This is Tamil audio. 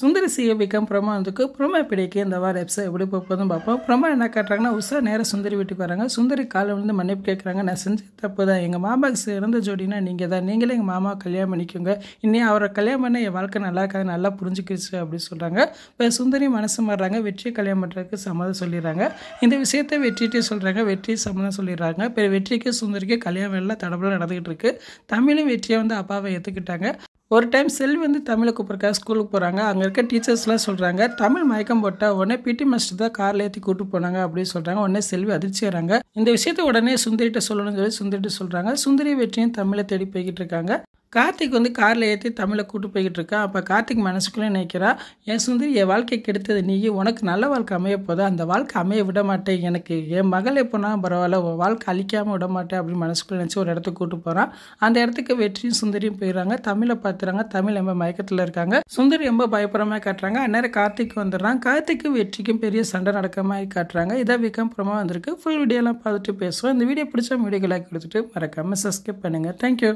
சுந்தரி சிஏ பிரமா வந்துக்கு பிரமா பிடிக்கு இந்த வார எபிசோட் எப்படி போகுதுன்னு பார்ப்போம் பிரமா என்ன காட்டுறாங்கன்னா உஷா நேராக சுந்தரி வீட்டுக்கு வராங்க சுந்தரி காலை விழுந்து மன்னிப்பு கேட்குறாங்க நான் செஞ்ச தப்பு தான் எங்கள் மாமாவுக்கு சிறந்த ஜோடினா நீங்கள் தான் நீங்களே எங்கள் மாமாவை கல்யாணம் பண்ணிக்கோங்க இன்னி அவரை கல்யாணம் பண்ண என் வாழ்க்கை நல்லா இருக்காது நல்லா புரிஞ்சுக்கிடுச்சு அப்படின்னு சொல்கிறாங்க இப்போ சுந்தரி மனசு மாறுறாங்க வெற்றி கல்யாணம் பண்ணுறதுக்கு சம்மதம் சொல்லிடுறாங்க இந்த விஷயத்தை வெற்றிகிட்டே சொல்கிறாங்க வெற்றி சம்மதம் சொல்லிடுறாங்க இப்போ வெற்றிக்கு சுந்தரிக்கு கல்யாணம் எல்லாம் தடபுல நடந்துகிட்டு இருக்கு தமிழும் வெற்றியை வந்து அப்பாவை ஏற்றுக்கிட்டாங்க ஒரு டைம் செல்வி வந்து தமிழை கூப்பிட்றக்காக ஸ்கூலுக்கு போகிறாங்க அங்கே இருக்க டீச்சர்ஸ்லாம் சொல்கிறாங்க தமிழ் மயக்கம் போட்டால் உடனே பிடி மாஸ்டர் தான் காரில் ஏற்றி கூப்பிட்டு போனாங்க அப்படின்னு சொல்கிறாங்க உடனே செல்வி அதிர்ச்சி வராங்க இந்த விஷயத்த உடனே சுந்தரிட்ட சொல்லணும்னு சொல்லி சுந்தரிட்ட சொல்கிறாங்க சுந்தரி வெற்றியும் தமிழை தேடி போய்கிட்டு இருக்காங்க கார்த்திக் வந்து காரில் ஏற்றி தமிழை கூப்பிட்டு போய்கிட்டு இருக்கா அப்போ கார்த்திக் மனசுக்குள்ளே நினைக்கிறா என் சுந்தரி என் வாழ்க்கை கெடுத்தது நீ உனக்கு நல்ல வாழ்க்கை அமைய போதா அந்த வாழ்க்கை அமைய விட மாட்டேன் எனக்கு என் மகள் எப்போனா பரவாயில்ல உன் வாழ்க்கை அழிக்காமல் விட மாட்டேன் அப்படின்னு மனசுக்குள்ளே நினச்சி ஒரு இடத்துக்கு கூப்பிட்டு போகிறான் அந்த இடத்துக்கு வெற்றியும் சுந்தரியும் போயிடுறாங்க தமிழை பார்த்துறாங்க தமிழ் ரொம்ப மயக்கத்தில் இருக்காங்க சுந்தரி ரொம்ப பயப்படமாக காட்டுறாங்க அந்நேரம் கார்த்திக் வந்துடுறான் கார்த்திக்கு வெற்றிக்கும் பெரிய சண்டை நடக்க மாதிரி காட்டுறாங்க இதை விகம் புறமா வந்திருக்கு ஃபுல் வீடியோலாம் பார்த்துட்டு பேசுவோம் இந்த வீடியோ பிடிச்ச லைக் கொடுத்துட்டு மறக்காமல் சப்ஸ்கிரைப் பண்ணுங்கள் தேங்க்யூ